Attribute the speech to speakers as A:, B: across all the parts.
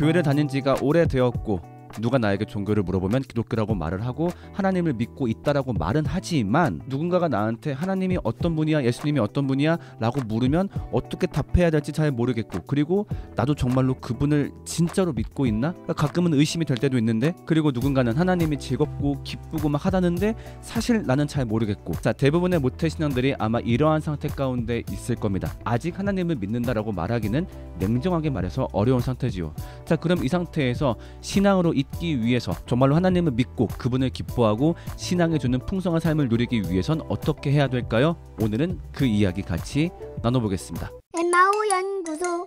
A: 교회를 다닌 지가 오래되었고 누가 나에게 종교를 물어보면 기독교라고 말을 하고 하나님을 믿고 있다라고 말은 하지만 누군가가 나한테 하나님이 어떤 분이야 예수님이 어떤 분이야라고 물으면 어떻게 답해야 될지 잘 모르겠고 그리고 나도 정말로 그분을 진짜로 믿고 있나 그러니까 가끔은 의심이 될 때도 있는데 그리고 누군가는 하나님이 즐겁고 기쁘고 막 하다는데 사실 나는 잘 모르겠고 자 대부분의 모태 신앙들이 아마 이러한 상태 가운데 있을 겁니다 아직 하나님을 믿는다라고 말하기는 냉정하게 말해서 어려운 상태지요 자 그럼 이 상태에서 신앙으로 있기 위해서 정말로 하나님을 믿고 그분을 기뻐하고 신앙에 주는 풍성한 삶을 누리기 위해선 어떻게 해야 될까요? 오늘은 그 이야기 같이 나눠보겠습니다. 엠 마오 연구소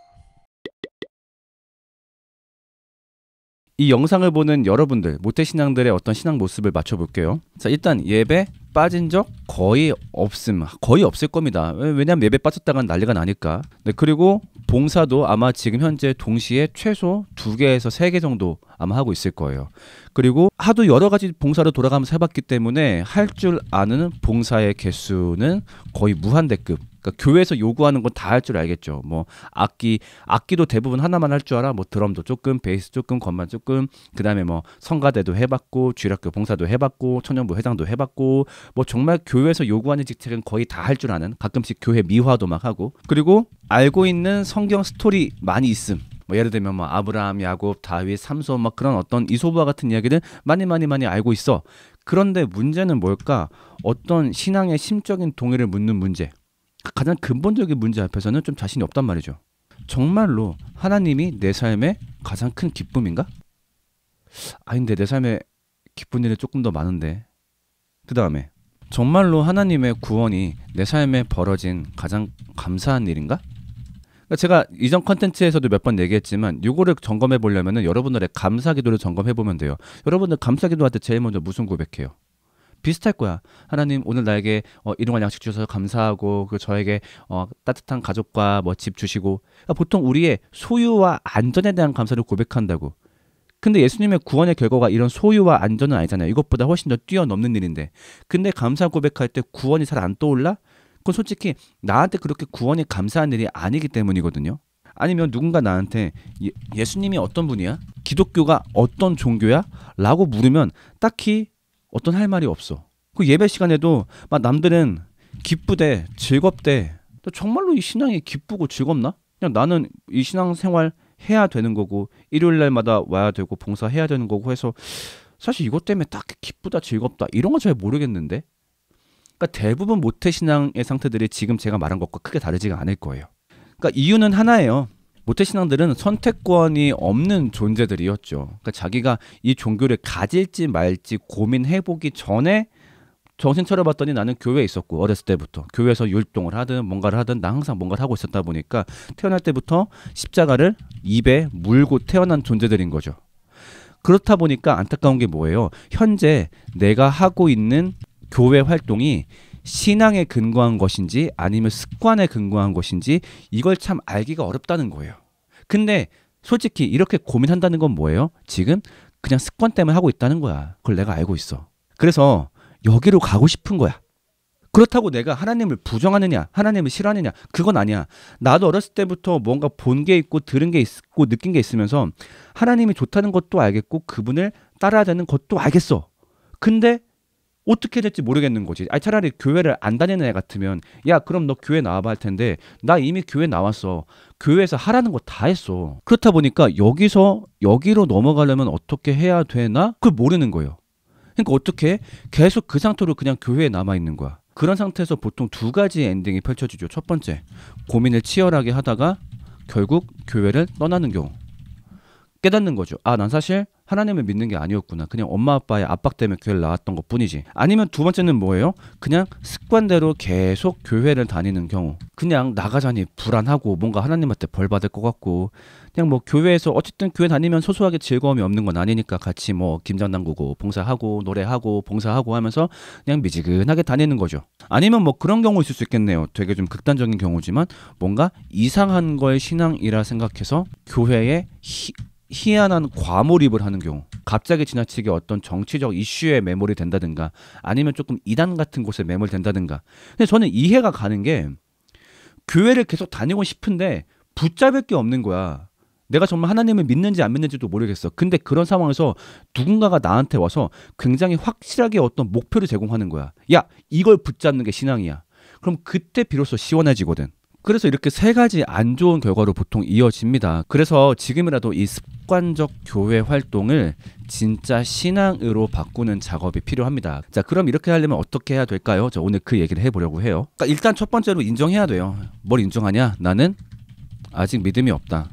A: 이 영상을 보는 여러분들 모태신앙들의 어떤 신앙 모습을 맞춰볼게요. 자 일단 예배 빠진 적 거의 없음 거의 없을 겁니다. 왜냐하면 예배 빠졌다간 난리가 나니까. 네, 그리고 봉사도 아마 지금 현재 동시에 최소 두 개에서 세 개 정도 아마 하고 있을 거예요. 그리고 하도 여러 가지 봉사를 돌아가면서 해봤기 때문에 할 줄 아는 봉사의 개수는 거의 무한대급 그러니까 교회에서 요구하는 건 다 할 줄 알겠죠. 뭐 악기 악기도 대부분 하나만 할 줄 알아. 뭐 드럼도 조금, 베이스 조금, 건반 조금. 그다음에 뭐 성가대도 해봤고, 주일학교 봉사도 해봤고, 천년부 회장도 해봤고, 뭐 정말 교회에서 요구하는 직책은 거의 다 할 줄 아는. 가끔씩 교회 미화도 막 하고. 그리고 알고 있는 성경 스토리 많이 있음. 뭐 예를 들면 뭐 아브라함, 야곱, 다윗, 삼손 막 그런 어떤 이소부와 같은 이야기들 많이 많이 많이 알고 있어. 그런데 문제는 뭘까? 어떤 신앙의 심적인 동의를 묻는 문제. 가장 근본적인 문제 앞에서는 좀 자신이 없단 말이죠. 정말로 하나님이 내 삶의 가장 큰 기쁨인가? 아닌데 내 삶에 기쁜 일이 조금 더 많은데. 그 다음에 정말로 하나님의 구원이 내 삶에 벌어진 가장 감사한 일인가? 그러니까 제가 이전 컨텐츠에서도 몇 번 얘기했지만 이거를 점검해 보려면 여러분들의 감사 기도를 점검해 보면 돼요. 여러분들 감사 기도할 때 제일 먼저 무슨 고백해요? 비슷할 거야. 하나님 오늘 나에게 어, 이동안 양식 주셔서 감사하고 그 저에게 어, 따뜻한 가족과 뭐집 주시고 그러니까 보통 우리의 소유와 안전에 대한 감사를 고백한다고. 근데 예수님의 구원의 결과가 이런 소유와 안전은 아니잖아요. 이것보다 훨씬 더 뛰어넘는 일인데. 근데 감사 고백할 때 구원이 잘 안 떠올라? 그건 솔직히 나한테 그렇게 구원이 감사한 일이 아니기 때문이거든요. 아니면 누군가 나한테 예, 예수님이 어떤 분이야? 기독교가 어떤 종교야? 라고 물으면 딱히 어떤 할 말이 없어. 그 예배 시간에도 막 남들은 기쁘대, 즐겁대. 정말로 이 신앙이 기쁘고 즐겁나? 그냥 나는 이 신앙 생활 해야 되는 거고 일요일 날마다 와야 되고 봉사해야 되는 거고 해서 사실 이것 때문에 딱 기쁘다, 즐겁다 이런 건 잘 모르겠는데. 그러니까 대부분 모태 신앙의 상태들이 지금 제가 말한 것과 크게 다르지가 않을 거예요. 그러니까 이유는 하나예요. 모태신앙들은 선택권이 없는 존재들이었죠. 그러니까 자기가 이 종교를 가질지 말지 고민해보기 전에 정신 차려봤더니 나는 교회에 있었고 어렸을 때부터 교회에서 율동을 하든 뭔가를 하든 나 항상 뭔가를 하고 있었다 보니까 태어날 때부터 십자가를 입에 물고 태어난 존재들인 거죠. 그렇다 보니까 안타까운 게 뭐예요? 현재 내가 하고 있는 교회 활동이 신앙에 근거한 것인지 아니면 습관에 근거한 것인지 이걸 참 알기가 어렵다는 거예요. 근데 솔직히 이렇게 고민한다는 건 뭐예요? 지금 그냥 습관 때문에 하고 있다는 거야. 그걸 내가 알고 있어. 그래서 여기로 가고 싶은 거야. 그렇다고 내가 하나님을 부정하느냐, 하나님을 싫어하느냐, 그건 아니야. 나도 어렸을 때부터 뭔가 본 게 있고, 들은 게 있고, 느낀 게 있으면서 하나님이 좋다는 것도 알겠고, 그분을 따라야 되는 것도 알겠어. 근데 어떻게 될지 모르겠는 거지. 아니 차라리 교회를 안 다니는 애 같으면 야 그럼 너 교회 나와봐 할 텐데 나 이미 교회 나왔어. 교회에서 하라는 거 다 했어. 그렇다 보니까 여기서 여기로 넘어가려면 어떻게 해야 되나? 그걸 모르는 거예요. 그러니까 어떻게 계속 그 상태로 그냥 교회에 남아 있는 거야. 그런 상태에서 보통 두 가지 엔딩이 펼쳐지죠. 첫 번째 고민을 치열하게 하다가 결국 교회를 떠나는 경우. 깨닫는 거죠. 아, 난 사실 하나님을 믿는 게 아니었구나. 그냥 엄마 아빠의 압박 때문에 교회를 나왔던 것 뿐이지. 아니면 두 번째는 뭐예요? 그냥 습관대로 계속 교회를 다니는 경우. 그냥 나가자니 불안하고 뭔가 하나님한테 벌 받을 것 같고 그냥 뭐 교회에서 어쨌든 교회 다니면 소소하게 즐거움이 없는 건 아니니까 같이 뭐 김장 담그고 봉사하고 노래하고 봉사하고 하면서 그냥 미지근하게 다니는 거죠. 아니면 뭐 그런 경우 있을 수 있겠네요. 되게 좀 극단적인 경우지만 뭔가 이상한 거에 신앙이라 생각해서 교회에 희한한 과몰입을 하는 경우 갑자기 지나치게 어떤 정치적 이슈에 매몰이 된다든가 아니면 조금 이단 같은 곳에 매몰된다든가 근데 저는 이해가 가는 게 교회를 계속 다니고 싶은데 붙잡을 게 없는 거야 내가 정말 하나님을 믿는지 안 믿는지도 모르겠어 근데 그런 상황에서 누군가가 나한테 와서 굉장히 확실하게 어떤 목표를 제공하는 거야 야 이걸 붙잡는 게 신앙이야 그럼 그때 비로소 시원해지거든 그래서 이렇게 세 가지 안 좋은 결과로 보통 이어집니다. 그래서 지금이라도 이 습관적 교회 활동을 진짜 신앙으로 바꾸는 작업이 필요합니다. 자, 그럼 이렇게 하려면 어떻게 해야 될까요? 저 오늘 그 얘기를 해보려고 해요. 그러니까 일단 첫 번째로 인정해야 돼요. 뭘 인정하냐? 나는 아직 믿음이 없다.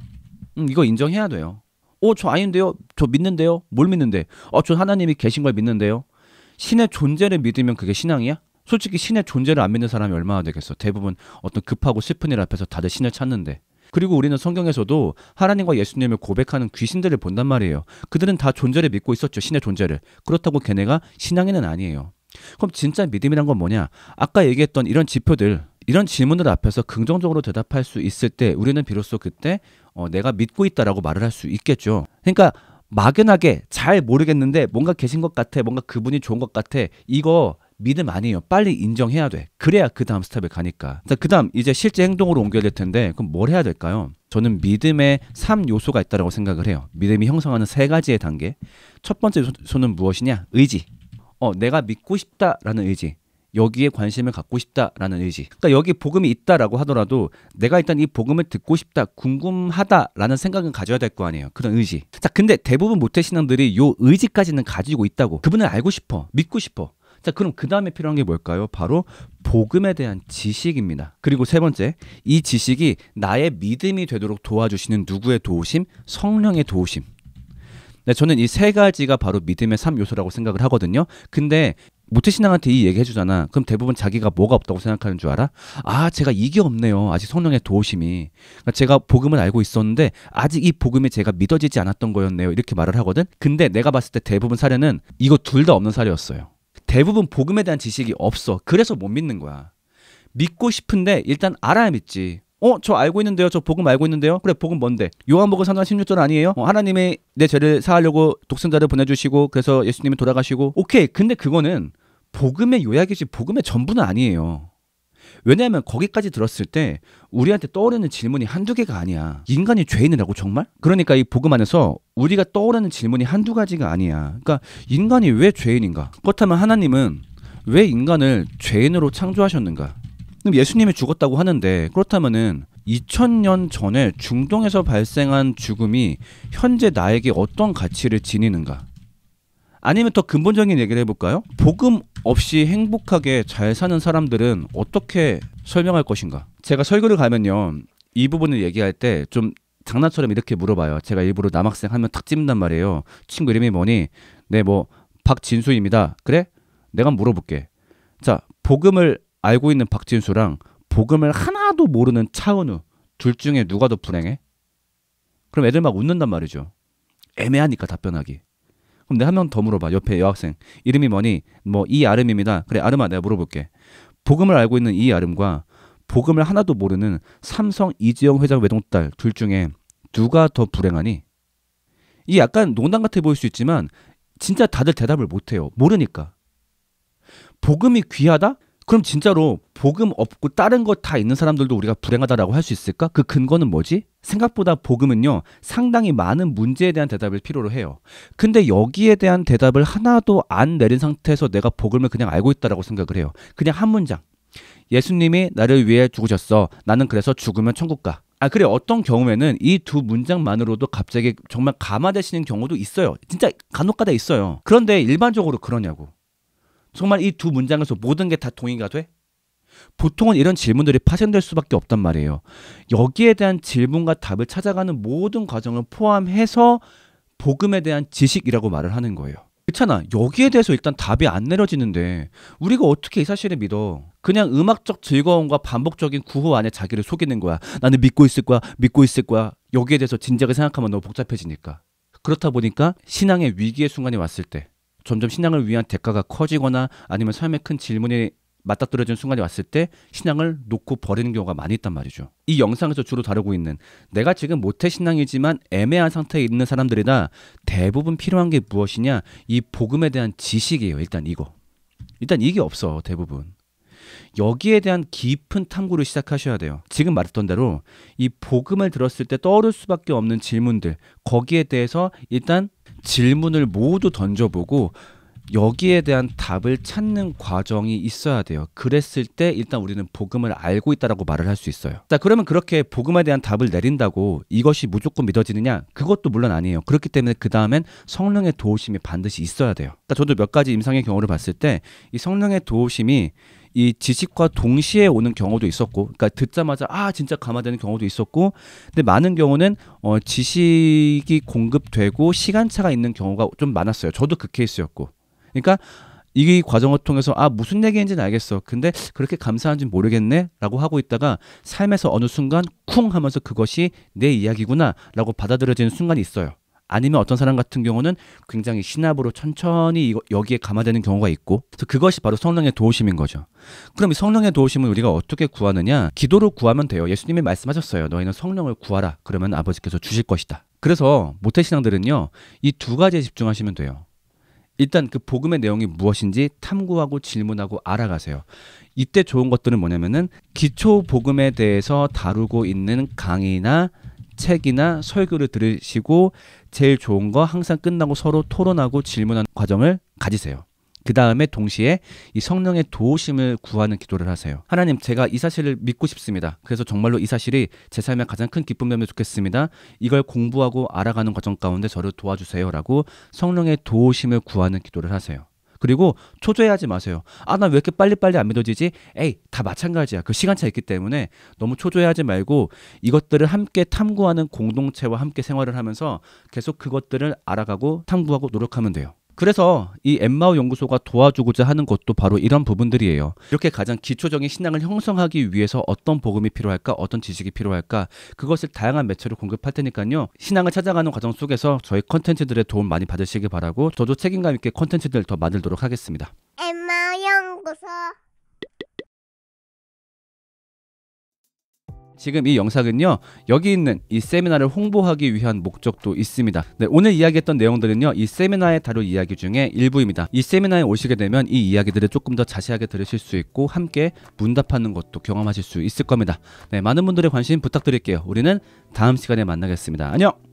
A: 음, 이거 인정해야 돼요. 어, 저 아닌데요? 저 믿는데요? 뭘 믿는데? 어, 저 하나님이 계신 걸 믿는데요? 신의 존재를 믿으면 그게 신앙이야? 솔직히 신의 존재를 안 믿는 사람이 얼마나 되겠어. 대부분 어떤 급하고 슬픈 일 앞에서 다들 신을 찾는데. 그리고 우리는 성경에서도 하나님과 예수님을 고백하는 귀신들을 본단 말이에요. 그들은 다 존재를 믿고 있었죠. 신의 존재를. 그렇다고 걔네가 신앙인은 아니에요. 그럼 진짜 믿음이란 건 뭐냐? 아까 얘기했던 이런 지표들, 이런 질문들 앞에서 긍정적으로 대답할 수 있을 때 우리는 비로소 그때 어, 내가 믿고 있다라고 말을 할 수 있겠죠. 그러니까 막연하게 잘 모르겠는데 뭔가 계신 것 같아, 뭔가 그분이 좋은 것 같아. 이거 믿음 아니에요. 빨리 인정해야 돼. 그래야 그 다음 스텝에 가니까. 그 다음 이제 실제 행동으로 옮겨야 될 텐데 그럼 뭘 해야 될까요? 저는 믿음의 3요소가 있다고 생각을 해요. 믿음이 형성하는 세 가지의 단계. 첫 번째 요소는 무엇이냐? 의지. 어, 내가 믿고 싶다라는 의지. 여기에 관심을 갖고 싶다라는 의지. 그러니까 여기 복음이 있다라고 하더라도 내가 일단 이 복음을 듣고 싶다, 궁금하다라는 생각은 가져야 될 거 아니에요. 그런 의지. 자, 근데 대부분 모태 신앙들이 요 의지까지는 가지고 있다고. 그분을 알고 싶어, 믿고 싶어. 자, 그럼 그 다음에 필요한 게 뭘까요? 바로 복음에 대한 지식입니다. 그리고 세 번째, 이 지식이 나의 믿음이 되도록 도와주시는 누구의 도우심? 성령의 도우심. 네, 저는 이 세 가지가 바로 믿음의 3요소라고 생각을 하거든요. 근데 모태신앙한테 이 얘기 해주잖아. 그럼 대부분 자기가 뭐가 없다고 생각하는 줄 알아? 아, 제가 이게 없네요. 아직 성령의 도우심이. 그러니까 제가 복음을 알고 있었는데, 아직 이 복음이 제가 믿어지지 않았던 거였네요. 이렇게 말을 하거든? 근데 내가 봤을 때 대부분 사례는 이거 둘 다 없는 사례였어요. 대부분 복음에 대한 지식이 없어. 그래서 못 믿는 거야. 믿고 싶은데 일단 알아야 믿지. 어, 저 알고 있는데요. 저 복음 알고 있는데요. 그래, 복음 뭔데? 요한복음 3장 16절 아니에요? 어, 하나님이내 죄를 사하려고 독생자를 보내주시고 그래서 예수님이 돌아가시고 오케이. 근데 그거는 복음의 요약이지 복음의 전부는 아니에요. 왜냐하면 거기까지 들었을 때 우리한테 떠오르는 질문이 한두 개가 아니야. 인간이 죄인이라고 정말? 그러니까 이 복음 안에서 우리가 떠오르는 질문이 한두 가지가 아니야. 그러니까 인간이 왜 죄인인가? 그렇다면 하나님은 왜 인간을 죄인으로 창조하셨는가? 그럼 예수님이 죽었다고 하는데 그렇다면은 2000년 전에 중동에서 발생한 죽음이 현재 나에게 어떤 가치를 지니는가? 아니면 더 근본적인 얘기를 해볼까요? 복음 없이 행복하게 잘 사는 사람들은 어떻게 설명할 것인가? 제가 설교를 가면요. 이 부분을 얘기할 때 좀 장난처럼 이렇게 물어봐요. 제가 일부러 남학생 하면 탁 찝는단 말이에요. 친구 이름이 뭐니? 네, 뭐, 박진수입니다. 그래? 내가 물어볼게. 자, 복음을 알고 있는 박진수랑 복음을 하나도 모르는 차은우. 둘 중에 누가 더 불행해? 그럼 애들 막 웃는단 말이죠. 애매하니까 답변하기. 그럼 내가 한 명 더 물어봐. 옆에 여학생. 이름이 뭐니? 뭐 이 아름입니다. 그래 아름아 내가 물어볼게. 복음을 알고 있는 이 아름과 복음을 하나도 모르는 삼성 이지영 회장 외동딸 둘 중에 누가 더 불행하니? 이 약간 농담 같아 보일 수 있지만 진짜 다들 대답을 못 해요. 모르니까. 복음이 귀하다? 그럼 진짜로 복음 없고 다른 거 다 있는 사람들도 우리가 불행하다라고 할 수 있을까? 그 근거는 뭐지? 생각보다 복음은요, 상당히 많은 문제에 대한 대답을 필요로 해요. 근데 여기에 대한 대답을 하나도 안 내린 상태에서 내가 복음을 그냥 알고 있다라고 생각을 해요. 그냥 한 문장. 예수님이 나를 위해 죽으셨어. 나는 그래서 죽으면 천국 가. 아, 그래. 어떤 경우에는 이 두 문장만으로도 갑자기 정말 감화되시는 경우도 있어요. 진짜 간혹가다 있어요. 그런데 일반적으로 그러냐고. 정말 이 두 문장에서 모든 게 다 동의가 돼? 보통은 이런 질문들이 파생될 수밖에 없단 말이에요. 여기에 대한 질문과 답을 찾아가는 모든 과정을 포함해서 복음에 대한 지식이라고 말을 하는 거예요. 그렇잖아. 여기에 대해서 일단 답이 안 내려지는데 우리가 어떻게 이 사실을 믿어? 그냥 음악적 즐거움과 반복적인 구호 안에 자기를 속이는 거야. 나는 믿고 있을 거야. 믿고 있을 거야. 여기에 대해서 진지하게 생각하면 너무 복잡해지니까. 그렇다 보니까 신앙의 위기의 순간이 왔을 때 점점 신앙을 위한 대가가 커지거나 아니면 삶의 큰 질문이 맞닥뜨려진 순간이 왔을 때 신앙을 놓고 버리는 경우가 많이 있단 말이죠. 이 영상에서 주로 다루고 있는 내가 지금 모태 신앙이지만 애매한 상태에 있는 사람들이나 대부분 필요한 게 무엇이냐? 이 복음에 대한 지식이에요. 일단 이거. 일단 이게 없어. 대부분. 여기에 대한 깊은 탐구를 시작하셔야 돼요. 지금 말했던 대로 이 복음을 들었을 때 떠오를 수밖에 없는 질문들 거기에 대해서 일단 질문을 모두 던져보고 여기에 대한 답을 찾는 과정이 있어야 돼요. 그랬을 때 일단 우리는 복음을 알고 있다라고 말을 할 수 있어요. 자, 그러면 그렇게 복음에 대한 답을 내린다고 이것이 무조건 믿어지느냐? 그것도 물론 아니에요. 그렇기 때문에 그 다음엔 성령의 도우심이 반드시 있어야 돼요. 그러니까 저도 몇 가지 임상의 경우를 봤을 때 이 성령의 도우심이 이 지식과 동시에 오는 경우도 있었고, 그러니까 듣자마자 아 진짜 감화되는 경우도 있었고, 근데 많은 경우는 어, 지식이 공급되고 시간차가 있는 경우가 좀 많았어요. 저도 그 케이스였고. 그러니까 이 과정을 통해서 아 무슨 얘기인지는 알겠어. 근데 그렇게 감사한지 모르겠네라고 하고 있다가 삶에서 어느 순간 쿵 하면서 그것이 내 이야기구나라고 받아들여지는 순간이 있어요. 아니면 어떤 사람 같은 경우는 굉장히 신압으로 천천히 여기에 감화되는 경우가 있고 그래서 그것이 바로 성령의 도우심인 거죠. 그럼 이 성령의 도우심을 우리가 어떻게 구하느냐? 기도로 구하면 돼요. 예수님이 말씀하셨어요. 너희는 성령을 구하라. 그러면 아버지께서 주실 것이다. 그래서 모태신앙들은요. 이 두 가지에 집중하시면 돼요. 일단 그 복음의 내용이 무엇인지 탐구하고 질문하고 알아가세요. 이때 좋은 것들은 뭐냐면은 기초 복음에 대해서 다루고 있는 강의나 책이나 설교를 들으시고 제일 좋은 거 항상 끝나고 서로 토론하고 질문하는 과정을 가지세요. 그 다음에 동시에 이 성령의 도우심을 구하는 기도를 하세요. 하나님, 제가 이 사실을 믿고 싶습니다. 그래서 정말로 이 사실이 제 삶의 가장 큰 기쁨이면 좋겠습니다. 이걸 공부하고 알아가는 과정 가운데 저를 도와주세요. 라고 성령의 도우심을 구하는 기도를 하세요. 그리고 초조해하지 마세요. 아, 나 왜 이렇게 빨리빨리 안 믿어지지? 에이, 다 마찬가지야. 그 시간차 있기 때문에 너무 초조해하지 말고 이것들을 함께 탐구하는 공동체와 함께 생활을 하면서 계속 그것들을 알아가고 탐구하고 노력하면 돼요. 그래서 이 엠마오 연구소가 도와주고자 하는 것도 바로 이런 부분들이에요. 이렇게 가장 기초적인 신앙을 형성하기 위해서 어떤 복음이 필요할까, 어떤 지식이 필요할까, 그것을 다양한 매체로 공급할 테니까요. 신앙을 찾아가는 과정 속에서 저희 컨텐츠들의 도움 많이 받으시길 바라고 저도 책임감 있게 컨텐츠들 더 만들도록 하겠습니다. 엠마오 연구소 지금 이 영상은요 여기 있는 이 세미나를 홍보하기 위한 목적도 있습니다 네, 오늘 이야기했던 내용들은요 이 세미나에 다룰 이야기 중에 일부입니다 이 세미나에 오시게 되면 이 이야기들을 조금 더 자세하게 들으실 수 있고 함께 문답하는 것도 경험하실 수 있을 겁니다 네, 많은 분들의 관심 부탁드릴게요 우리는 다음 시간에 만나겠습니다 안녕